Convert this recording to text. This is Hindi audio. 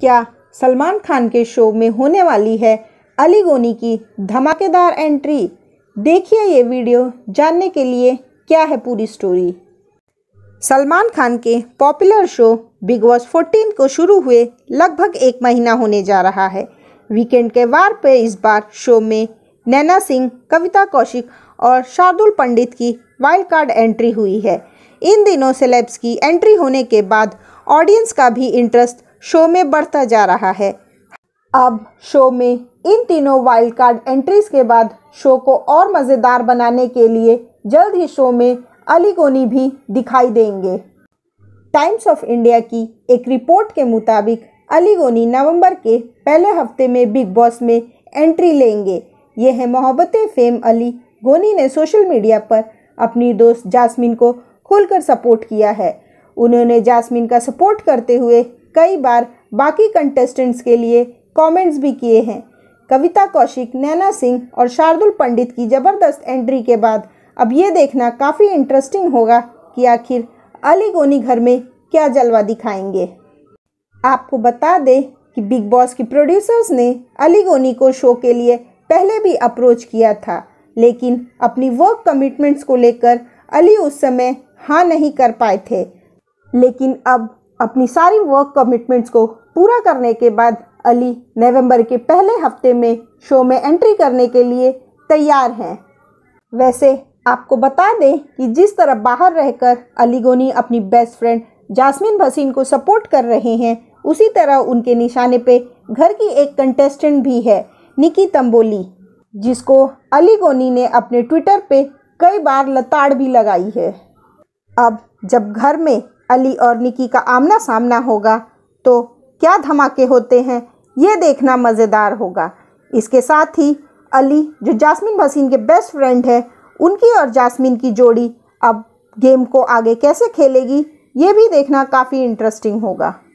क्या सलमान खान के शो में होने वाली है अली गोनी की धमाकेदार एंट्री देखिए ये वीडियो जानने के लिए क्या है पूरी स्टोरी सलमान खान के पॉपुलर शो बिग बॉस 14 को शुरू हुए लगभग एक महीना होने जा रहा है वीकेंड के वार पर इस बार शो में नैना सिंह कविता कौशिक और शार्दुल पंडित की वाइल्ड कार्ड एंट्री हुई है इन दिनों सेलेब्स की एंट्री होने के बाद ऑडियंस का भी इंटरेस्ट शो में बढ़ता जा रहा है अब शो में इन तीनों वाइल्ड कार्ड एंट्रीज के बाद शो को और मज़ेदार बनाने के लिए जल्द ही शो में अली गोनी भी दिखाई देंगे टाइम्स ऑफ इंडिया की एक रिपोर्ट के मुताबिक अली गोनी नवंबर के पहले हफ्ते में बिग बॉस में एंट्री लेंगे यह है मोहब्बत फेम अली गोनी ने सोशल मीडिया पर अपनी दोस्त जासमिन को खुलकर सपोर्ट किया है उन्होंने जासमिन का सपोर्ट करते हुए कई बार बाकी कंटेस्टेंट्स के लिए कमेंट्स भी किए हैं कविता कौशिक नैना सिंह और शार्दुल पंडित की ज़बरदस्त एंट्री के बाद अब ये देखना काफ़ी इंटरेस्टिंग होगा कि आखिर अली गोनी घर में क्या जलवा दिखाएंगे आपको बता दें कि बिग बॉस की प्रोड्यूसर्स ने अली गोनी को शो के लिए पहले भी अप्रोच किया था लेकिन अपनी वर्क कमिटमेंट्स को लेकर अली उस समय हाँ नहीं कर पाए थे लेकिन अब अपनी सारी वर्क कमिटमेंट्स को पूरा करने के बाद अली नवंबर के पहले हफ्ते में शो में एंट्री करने के लिए तैयार हैं वैसे आपको बता दें कि जिस तरह बाहर रहकर अली गोनी अपनी बेस्ट फ्रेंड जासमिन भसीन को सपोर्ट कर रहे हैं उसी तरह उनके निशाने पे घर की एक कंटेस्टेंट भी है निकी तंबोली जिसको अली गोनी ने अपने ट्विटर पे कई बार लताड़ भी लगाई है अब जब घर में अली और निकी का आमना सामना होगा तो क्या धमाके होते हैं ये देखना मज़ेदार होगा इसके साथ ही अली जो जासमिन भसीन के बेस्ट फ्रेंड है उनकी और जासमिन की जोड़ी अब गेम को आगे कैसे खेलेगी ये भी देखना काफ़ी इंटरेस्टिंग होगा